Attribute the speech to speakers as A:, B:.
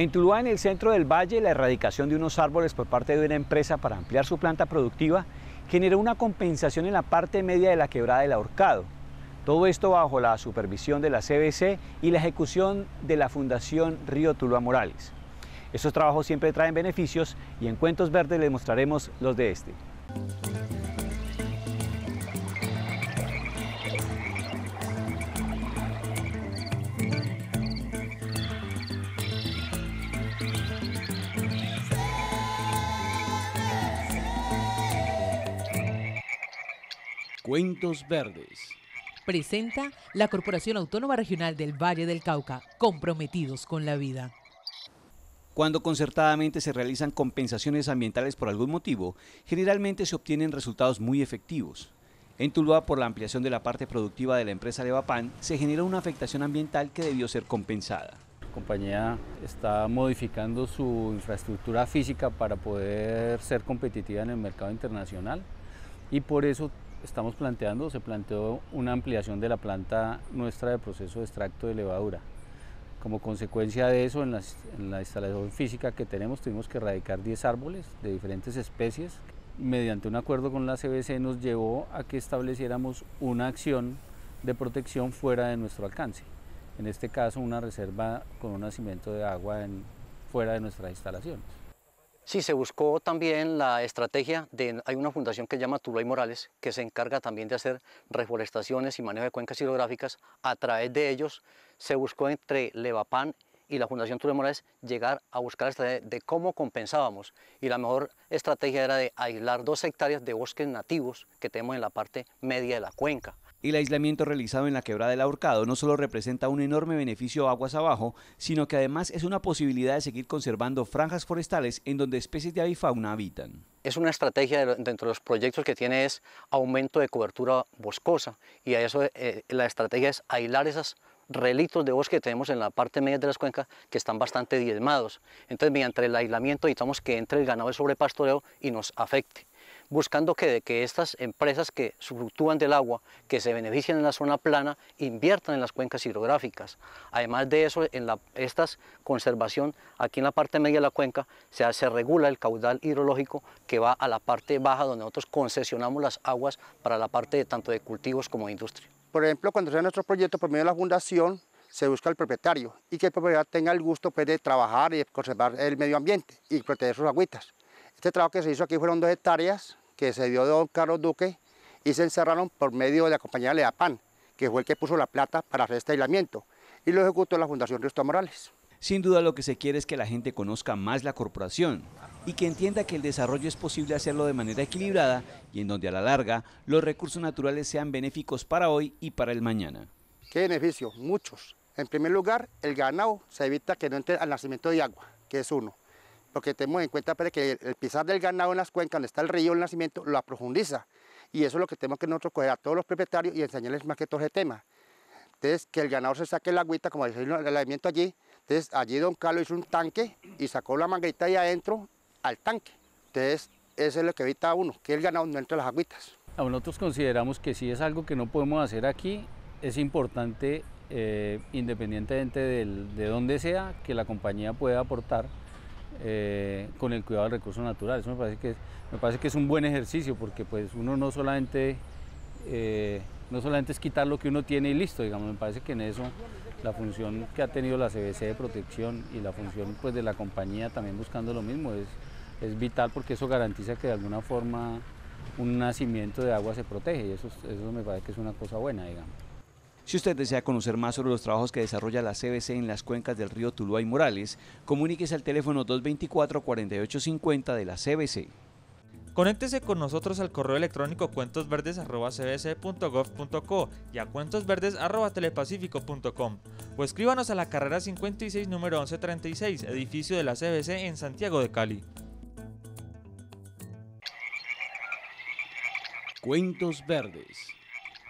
A: En Tuluá, en el centro del valle, la erradicación de unos árboles por parte de una empresa para ampliar su planta productiva generó una compensación en la parte media de la quebrada del ahorcado. Todo esto bajo la supervisión de la CBC y la ejecución de la Fundación Río Tuluá Morales. Estos trabajos siempre traen beneficios y en Cuentos Verdes les mostraremos los de este. Cuentos Verdes.
B: Presenta la Corporación Autónoma Regional del Valle del Cauca, comprometidos con la vida.
A: Cuando concertadamente se realizan compensaciones ambientales por algún motivo, generalmente se obtienen resultados muy efectivos. En Tuluá, por la ampliación de la parte productiva de la empresa Levapan, se generó una afectación ambiental que debió ser compensada. La compañía
C: está modificando su infraestructura física para poder ser competitiva en el mercado internacional y por eso estamos planteando, se planteó una ampliación de la planta nuestra de proceso de extracto de levadura. Como consecuencia de eso, en, la instalación física que tenemos, tuvimos que erradicar 10 árboles de diferentes especies. Mediante un acuerdo con la CBC nos llevó a que estableciéramos una acción de protección fuera de nuestro alcance. En este caso, una reserva con un nacimiento de agua en, fuera de nuestras instalaciones.
B: Sí, se buscó también la estrategia de, hay una fundación que se llama Tulay Morales, que se encarga también de hacer reforestaciones y manejo de cuencas hidrográficas. A través de ellos se buscó entre Levapán y la Fundación Tulay Morales llegar a buscar la estrategia de cómo compensábamos. Y la mejor estrategia era de aislar dos hectáreas de bosques nativos que tenemos en la parte media de la cuenca. El aislamiento realizado
A: en la quebrada del ahorcado no solo representa un enorme beneficio aguas abajo, sino que además es una posibilidad de seguir conservando franjas forestales en donde especies de avifauna habitan.
B: Es una estrategia dentro de los proyectos que tiene es aumento de cobertura boscosa y a eso eh, la estrategia es aislar esos relitos de bosque que tenemos en la parte media de las cuencas que están bastante diezmados. Entonces mediante el aislamiento evitamos que entre el ganado de sobrepastoreo y nos afecte buscando que, que estas empresas que fluctúan del agua, que se benefician en la zona plana, inviertan en las cuencas hidrográficas. Además de eso, en la, estas conservación, aquí en la parte media de la cuenca, se, regula el caudal hidrológico que va a la parte baja donde nosotros concesionamos las aguas para la parte de, tanto de cultivos como de industria. Por ejemplo,
D: cuando se hace nuestro proyecto por medio de la fundación, se busca el propietario y que el propietario tenga el gusto pues, de trabajar y conservar el medio ambiente y proteger sus agüitas. Este trabajo que se hizo aquí fueron dos hectáreas que se dio don Carlos Duque y se encerraron por medio de la compañía Leapan, que fue el que puso la plata para hacer este aislamiento, y lo ejecutó la Fundación Risto Morales. Sin duda lo que
A: se quiere es que la gente conozca más la corporación y que entienda que el desarrollo es posible hacerlo de manera equilibrada y en donde a la larga los recursos naturales sean benéficos para hoy y para el mañana.
D: ¿Qué beneficio? Muchos. En primer lugar, el ganado se evita que no entre al nacimiento de agua, que es uno porque tenemos en cuenta es pues, que el pisar del ganado en las cuencas, donde está el río, el nacimiento, lo aprofundiza. Y eso es lo que tenemos que nosotros coger a todos los propietarios y enseñarles más que todo ese tema. Entonces, que el ganador se saque la agüita, como dice el alimento allí. Entonces, allí don Carlos hizo un tanque y sacó la manguita ahí adentro al tanque. Entonces, eso es lo que evita uno, que el ganado no entre las agüitas.
C: Nosotros consideramos que si es algo que no podemos hacer aquí, es importante, eh, independientemente de dónde sea, que la compañía pueda aportar eh, con el cuidado del recurso natural. Eso me parece que es, me parece que es un buen ejercicio porque pues uno no solamente, eh, no solamente es quitar lo que uno tiene y listo, digamos, me parece que en eso la función que ha tenido la CBC de protección y la función pues de la compañía también buscando lo mismo es, es vital porque eso garantiza que de alguna forma un nacimiento de agua se protege y eso, eso me parece que es una cosa buena, digamos.
A: Si usted desea conocer más sobre los trabajos que desarrolla la CBC en las cuencas del río Tuluá y Morales, comuníquese al teléfono 224-4850 de la CBC. Conéctese con nosotros al correo electrónico cuentosverdes.gov.co y a cuentosverdes.telepacífico.com o escríbanos a la carrera 56 número 1136, edificio de la CBC en Santiago de Cali. Cuentos Verdes